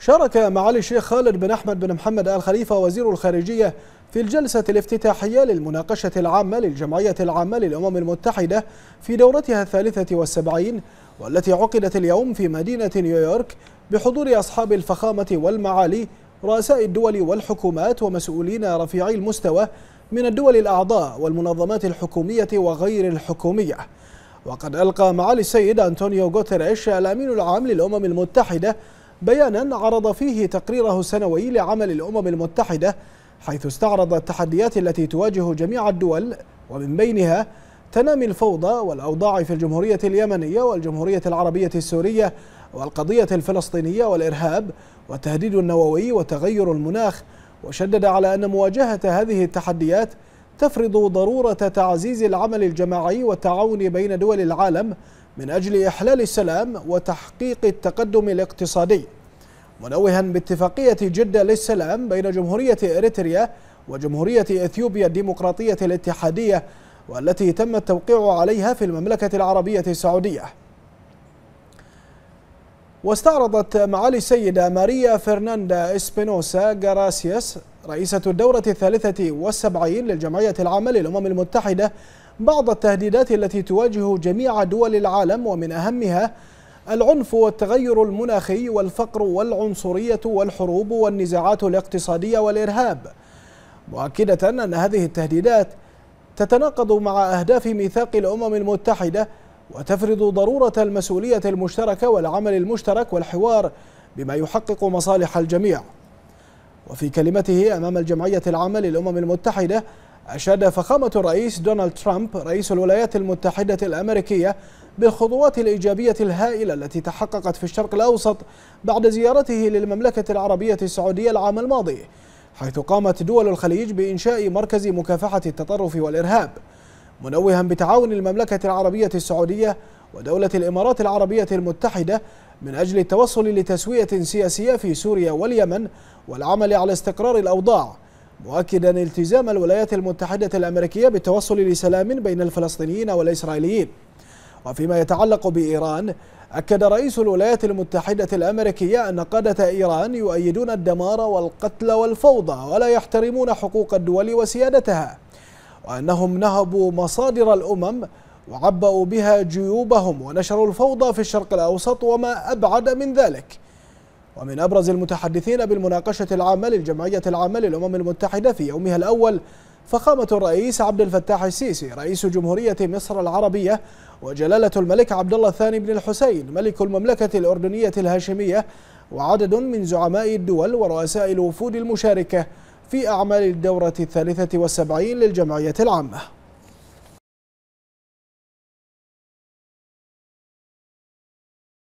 شارك معالي الشيخ خالد بن أحمد بن محمد آل خليفة وزير الخارجية في الجلسة الافتتاحية للمناقشة العامة للجمعية العامة للأمم المتحدة في دورتها الثالثة والسبعين والتي عقدت اليوم في مدينة نيويورك بحضور أصحاب الفخامة والمعالي رؤساء الدول والحكومات ومسؤولين رفيعي المستوى من الدول الأعضاء والمنظمات الحكومية وغير الحكومية وقد ألقى معالي السيد أنطونيو غوتريش الأمين العام للأمم المتحدة بيانا عرض فيه تقريره السنوي لعمل الأمم المتحدة حيث استعرض التحديات التي تواجه جميع الدول ومن بينها تنامي الفوضى والأوضاع في الجمهورية اليمنية والجمهورية العربية السورية والقضية الفلسطينية والإرهاب والتهديد النووي وتغير المناخ وشدد على أن مواجهة هذه التحديات تفرض ضرورة تعزيز العمل الجماعي والتعاون بين دول العالم من أجل إحلال السلام وتحقيق التقدم الاقتصادي منوها باتفاقية جدة للسلام بين جمهورية إريتريا وجمهورية إثيوبيا الديمقراطية الاتحادية والتي تم التوقيع عليها في المملكة العربية السعودية واستعرضت معالي السيدة ماريا فرناندا إسبينوسا جاراسياس رئيسة الدورة الثالثة والسبعين للجمعية العامة للأمم المتحدة بعض التهديدات التي تواجه جميع دول العالم ومن أهمها العنف والتغير المناخي والفقر والعنصرية والحروب والنزاعات الاقتصادية والإرهاب مؤكدة أن هذه التهديدات تتناقض مع أهداف ميثاق الأمم المتحدة وتفرض ضرورة المسؤولية المشتركة والعمل المشترك والحوار بما يحقق مصالح الجميع وفي كلمته أمام الجمعية العامة للأمم المتحدة أشاد فخامة الرئيس دونالد ترامب رئيس الولايات المتحدة الأمريكية بالخطوات الإيجابية الهائلة التي تحققت في الشرق الأوسط بعد زيارته للمملكة العربية السعودية العام الماضي حيث قامت دول الخليج بإنشاء مركز مكافحة التطرف والإرهاب منوها بتعاون المملكة العربية السعودية ودولة الإمارات العربية المتحدة من أجل التوصل لتسوية سياسية في سوريا واليمن والعمل على استقرار الأوضاع مؤكدا التزام الولايات المتحدة الأمريكية بالتوصل لسلام بين الفلسطينيين والإسرائيليين وفيما يتعلق بإيران أكد رئيس الولايات المتحدة الأمريكية أن قادة إيران يؤيدون الدمار والقتل والفوضى ولا يحترمون حقوق الدول وسيادتها وأنهم نهبوا مصادر الأمم وعبأوا بها جيوبهم ونشروا الفوضى في الشرق الأوسط وما أبعد من ذلك ومن أبرز المتحدثين بالمناقشة العامة للجمعية العامة للأمم المتحدة في يومها الأول فخامة الرئيس عبد الفتاح السيسي رئيس جمهورية مصر العربية وجلالة الملك عبد الله الثاني بن الحسين ملك المملكة الأردنية الهاشمية وعدد من زعماء الدول ورؤساء الوفود المشاركة في أعمال الدورة الثالثة والسبعين للجمعية العامة